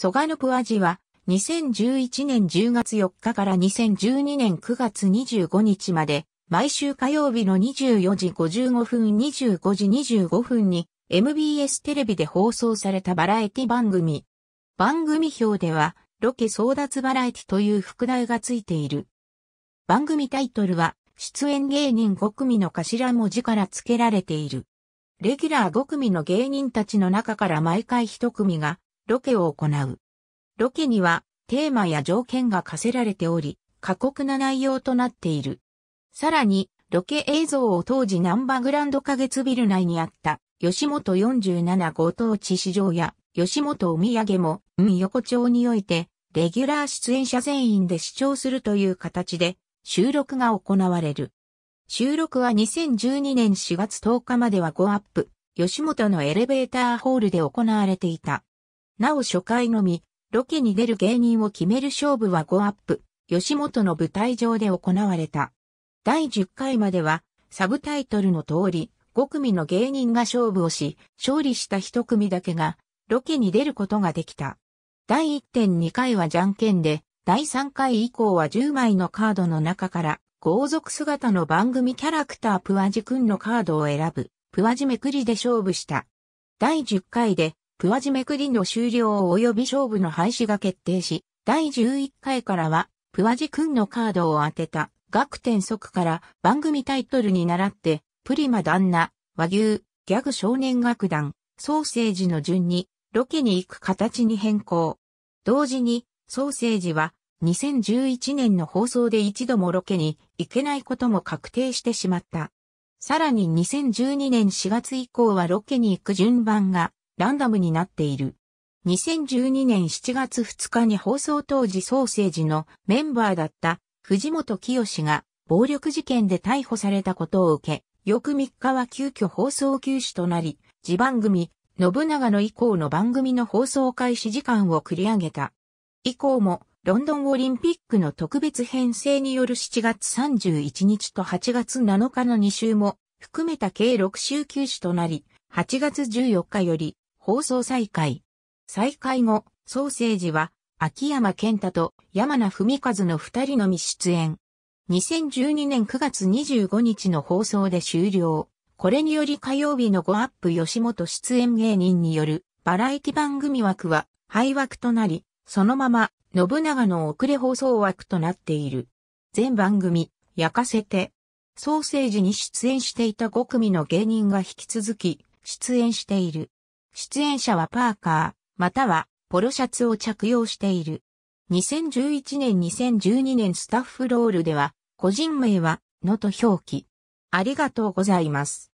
ソガヌプアジは2011年10月4日から2012年9月25日まで毎週火曜日の24時55分25時25分に MBS テレビで放送されたバラエティ番組。番組表ではロケ争奪バラエティという副題がついている。番組タイトルは出演芸人5組の頭文字から付けられている。レギュラー5組の芸人たちの中から毎回1組がロケを行う。ロケにはテーマや条件が課せられており、過酷な内容となっている。さらに、ロケ映像を当時ナンバグランド花月ビル内にあった吉本47号当地市場や吉本お土産も、海横丁において、レギュラー出演者全員で視聴するという形で、収録が行われる。収録は2012年4月10日までは5アップ、吉本のエレベーターホールで行われていた。なお初回のみ、ロケに出る芸人を決める勝負は5アップ、吉本の舞台上で行われた。第10回までは、サブタイトルの通り、5組の芸人が勝負をし、勝利した1組だけが、ロケに出ることができた。第1.2回はじゃんけんで、第3回以降は10枚のカードの中から、豪族姿の番組キャラクタープワジくんのカードを選ぶ、プワジめくりで勝負した。第10回でプアジメクリの終了及び勝負の廃止が決定し、第11回からは、プアジ君のカードを当てた、学天即から番組タイトルに倣って、プリマ旦那、和牛、ギャグ少年楽団、ソーセージの順に、ロケに行く形に変更。同時に、ソーセージは、2011年の放送で一度もロケに行けないことも確定してしまった。さらに2012年4月以降はロケに行く順番がランダムになっている。2012年7月2日に放送当時ソーセージのメンバーだった藤本清が暴力事件で逮捕されたことを受け、翌3日は急遽放送休止となり、自番組、信長の以降の番組の放送開始時間を繰り上げた。以降も、ロンドンオリンピックの特別編成による7月31日と8月7日の2週も含めた計6週休止となり、8月14日より放送再開。再開後、ソーセージは、秋山健太と山名文和の二人のみ出演。2012年9月25日の放送で終了。これにより火曜日の5アップ吉本出演芸人によるバラエティ番組枠は廃枠となり、そのまま信長の遅れ放送枠となっている。全番組、焼かせて、ソーセージに出演していた5組の芸人が引き続き出演している。出演者はパーカー、またはポロシャツを着用している。2011年2012年スタッフロールでは、個人名は、のと表記。ありがとうございます。